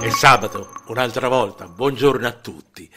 È sabato, un'altra volta, buongiorno a tutti.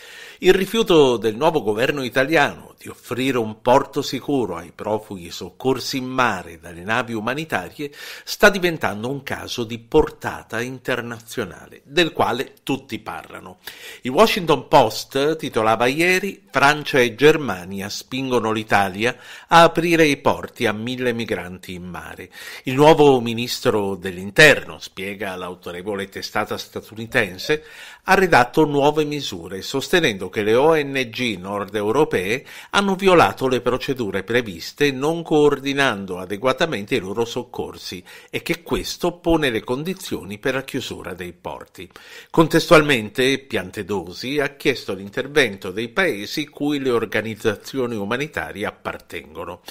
Il rifiuto del nuovo governo italiano di offrire un porto sicuro ai profughi soccorsi in mare dalle navi umanitarie sta diventando un caso di portata internazionale, del quale tutti parlano. Il Washington Post titolava ieri Francia e Germania spingono l'Italia a aprire i porti a mille migranti in mare. Il nuovo ministro dell'interno, spiega l'autorevole testata statunitense, statunitense, ha redatto nuove misure sostenendo che le ONG nordeuropee hanno violato le procedure previste non coordinando adeguatamente i loro soccorsi e che questo pone le condizioni per la chiusura dei porti. Contestualmente Piantedosi ha chiesto l'intervento dei paesi cui le organizzazioni umanitarie appartengono.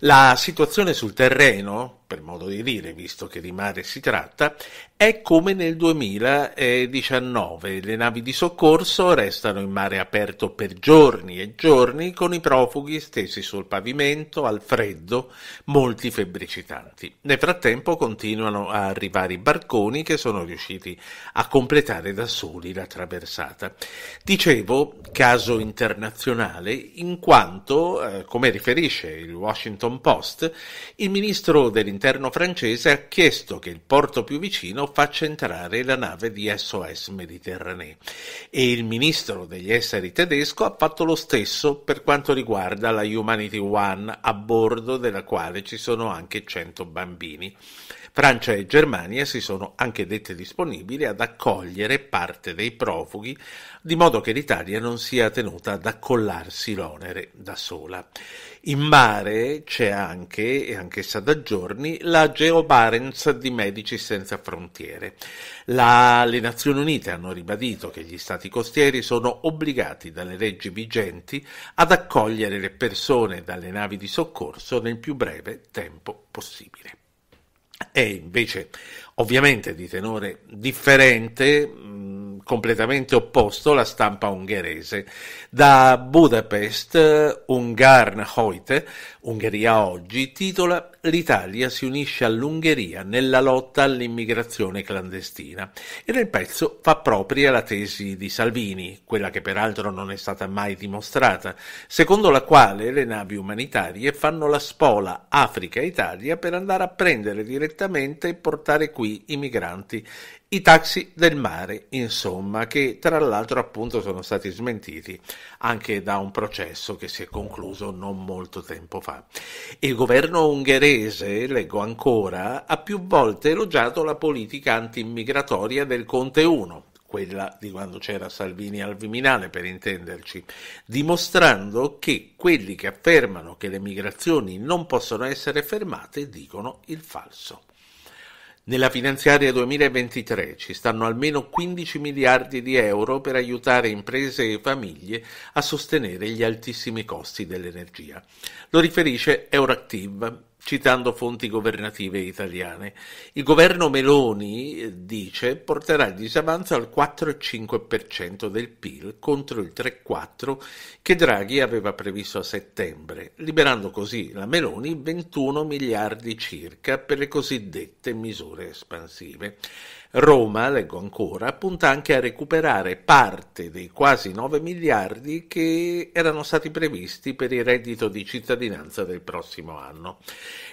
La situazione sul terreno, per modo di dire, visto che di mare si tratta, è come nel 2019. Le navi di soccorso restano in mare aperto per giorni e giorni con i profughi stesi sul pavimento, al freddo, molti febbricitanti. Nel frattempo continuano a arrivare i barconi che sono riusciti a completare da soli la traversata. Dicevo, caso internazionale, in quanto, eh, come riferisce il Washington Post, il ministro dell'interno interno francese ha chiesto che il porto più vicino faccia entrare la nave di SOS Mediterranee e il ministro degli esseri tedesco ha fatto lo stesso per quanto riguarda la Humanity One, a bordo della quale ci sono anche 100 bambini. Francia e Germania si sono anche dette disponibili ad accogliere parte dei profughi, di modo che l'Italia non sia tenuta ad accollarsi l'onere da sola. In mare c'è anche, e anch'essa da giorni, la GeoBarents di Medici Senza Frontiere. La, le Nazioni Unite hanno ribadito che gli stati costieri sono obbligati dalle leggi vigenti ad accogliere le persone dalle navi di soccorso nel più breve tempo possibile è invece ovviamente di tenore differente, completamente opposto la stampa ungherese. Da Budapest, eh, Ungarn heute, Ungheria oggi, titola L'Italia si unisce all'Ungheria nella lotta all'immigrazione clandestina e nel pezzo fa propria la tesi di Salvini, quella che peraltro non è stata mai dimostrata, secondo la quale le navi umanitarie fanno la spola Africa-Italia per andare a prendere direttamente e portare qui i migranti i taxi del mare, insomma, che tra l'altro appunto sono stati smentiti anche da un processo che si è concluso non molto tempo fa. Il governo ungherese, leggo ancora, ha più volte elogiato la politica antimmigratoria del Conte 1, quella di quando c'era Salvini al Viminale per intenderci, dimostrando che quelli che affermano che le migrazioni non possono essere fermate dicono il falso. Nella finanziaria 2023 ci stanno almeno 15 miliardi di euro per aiutare imprese e famiglie a sostenere gli altissimi costi dell'energia. Lo riferisce Euractiv citando fonti governative italiane. Il governo Meloni, eh, dice, porterà il disavanzo al 4,5% del PIL contro il 3,4% che Draghi aveva previsto a settembre, liberando così la Meloni 21 miliardi circa per le cosiddette misure espansive. Roma, leggo ancora, punta anche a recuperare parte dei quasi 9 miliardi che erano stati previsti per il reddito di cittadinanza del prossimo anno.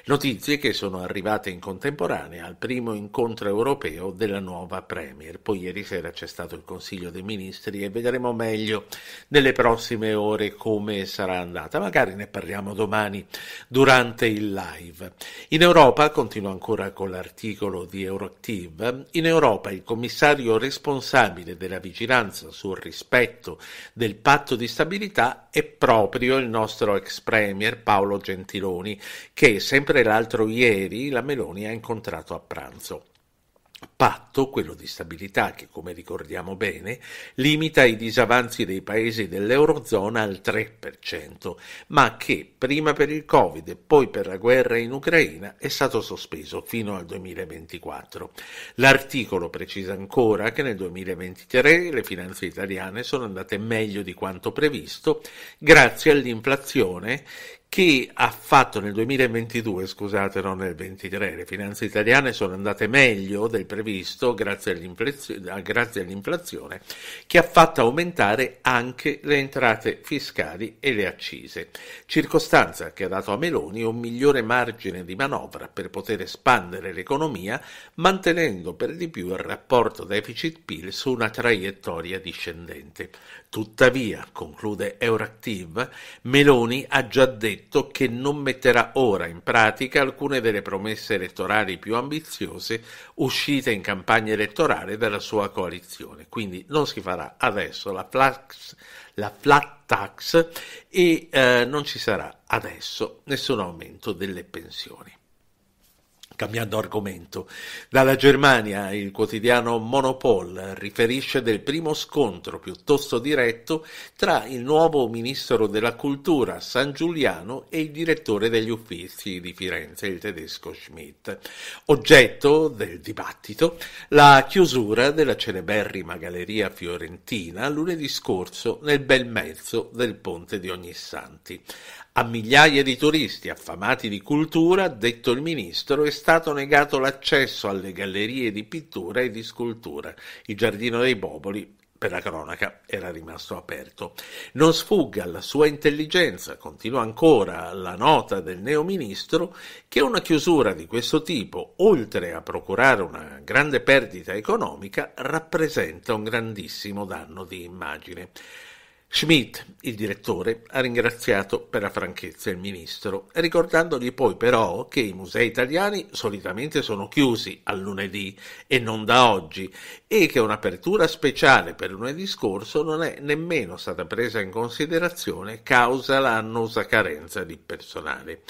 Notizie che sono arrivate in contemporanea al primo incontro europeo della nuova Premier. Poi ieri sera c'è stato il Consiglio dei Ministri e vedremo meglio nelle prossime ore come sarà andata. Magari ne parliamo domani durante il live. In Europa, continuo ancora con l'articolo di Euroactive, in Europa il commissario responsabile della vigilanza sul rispetto del patto di stabilità è proprio il nostro ex Premier Paolo Gentiloni, che sempre l'altro ieri la Meloni ha incontrato a pranzo patto, quello di stabilità, che come ricordiamo bene, limita i disavanzi dei paesi dell'Eurozona al 3%, ma che prima per il Covid e poi per la guerra in Ucraina è stato sospeso fino al 2024. L'articolo precisa ancora che nel 2023 le finanze italiane sono andate meglio di quanto previsto grazie all'inflazione chi ha fatto nel 2022, scusate, non nel 2023, le finanze italiane sono andate meglio del previsto grazie, all'inflazio- grazie all'inflazione, che ha fatto aumentare anche le entrate fiscali e le accise, circostanza che ha dato a Meloni un migliore margine di manovra per poter espandere l'economia, mantenendo per di più il rapporto deficit-PIL su una traiettoria discendente. Tuttavia, conclude Euractiv, Meloni ha già detto detto che non metterà ora in pratica alcune delle promesse elettorali più ambiziose uscite in campagna elettorale dalla sua coalizione. Quindi non si farà adesso la, flax, la flat tax e eh, non ci sarà adesso nessun aumento delle pensioni. Cambiando argomento, dalla Germania il quotidiano Monopol riferisce del primo scontro piuttosto diretto tra il nuovo ministro della cultura San Giuliano e il direttore degli uffizi di Firenze, il tedesco Schmidt. Oggetto del dibattito la chiusura della celeberrima galleria fiorentina lunedì scorso nel bel mezzo del ponte di Ognissanti. A migliaia di turisti affamati di cultura, detto il ministro, è stato negato l'accesso alle gallerie di pittura e di scultura. Il Giardino dei Boboli per la cronaca era rimasto aperto. Non sfugga alla sua intelligenza, continua ancora la nota del neoministro, che una chiusura di questo tipo, oltre a procurare una grande perdita economica, rappresenta un grandissimo danno di immagine. Schmidt, il direttore, ha ringraziato per la franchezza il ministro, ricordandogli poi però che i musei italiani solitamente sono chiusi al lunedì e non da oggi e che un'apertura speciale per lunedì scorso non è nemmeno stata presa in considerazione causa l'annosa carenza di personale.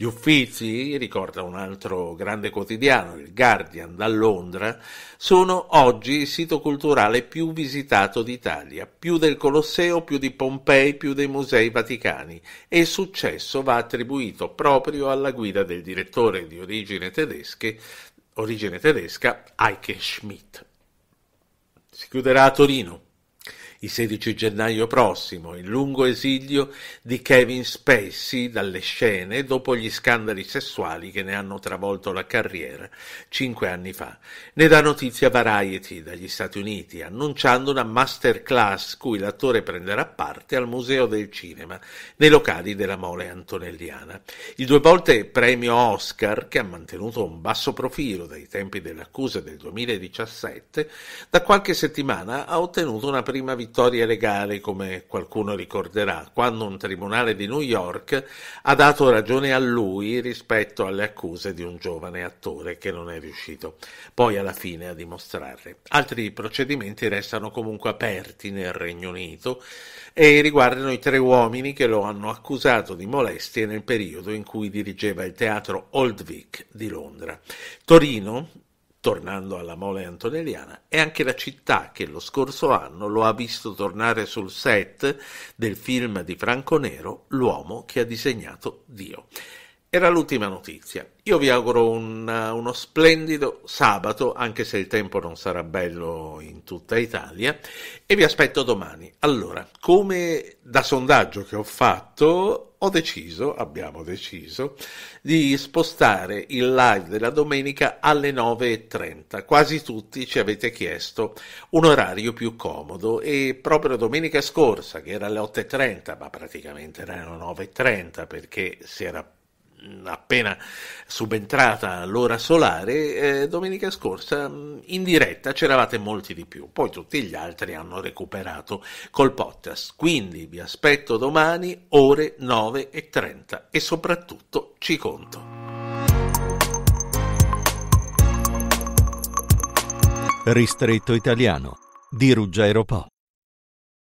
Gli uffizi, ricorda un altro grande quotidiano, il Guardian da Londra, sono oggi il sito culturale più visitato d'Italia, più del Colosseo Colosseo, più di Pompei, più dei musei vaticani e il successo va attribuito proprio alla guida del direttore di origine, tedesche, origine tedesca Heike Schmidt. Si chiuderà a Torino il 16 gennaio prossimo, il lungo esilio di Kevin Spacey dalle scene dopo gli scandali sessuali che ne hanno travolto la carriera cinque anni fa. Ne dà notizia Variety dagli Stati Uniti, annunciando una masterclass cui l'attore prenderà parte al Museo del Cinema, nei locali della Mole Antonelliana. Il due volte premio Oscar, che ha mantenuto un basso profilo dai tempi dell'accusa del 2017, da qualche settimana ha ottenuto una prima vittoria vittorie legali, come qualcuno ricorderà, quando un tribunale di New York ha dato ragione a lui rispetto alle accuse di un giovane attore che non è riuscito poi alla fine a dimostrarle. Altri procedimenti restano comunque aperti nel Regno Unito e riguardano i tre uomini che lo hanno accusato di molestie nel periodo in cui dirigeva il teatro Old Vic di Londra. Torino tornando alla mole antonelliana, è anche la città che lo scorso anno lo ha visto tornare sul set del film di Franco Nero L'uomo che ha disegnato Dio. Era l'ultima notizia. Io vi auguro un, uno splendido sabato, anche se il tempo non sarà bello in tutta Italia, e vi aspetto domani. Allora, come da sondaggio che ho fatto, ho deciso, abbiamo deciso, di spostare il live della domenica alle 9.30. Quasi tutti ci avete chiesto un orario più comodo e proprio domenica scorsa, che era alle 8.30, ma praticamente erano 9.30 perché si era appena subentrata l'ora solare, eh, domenica scorsa in diretta c'eravate molti di più, poi tutti gli altri hanno recuperato col podcast. Quindi vi aspetto domani ore 9.30 e soprattutto ci conto. Ristretto italiano di Ruggero Po.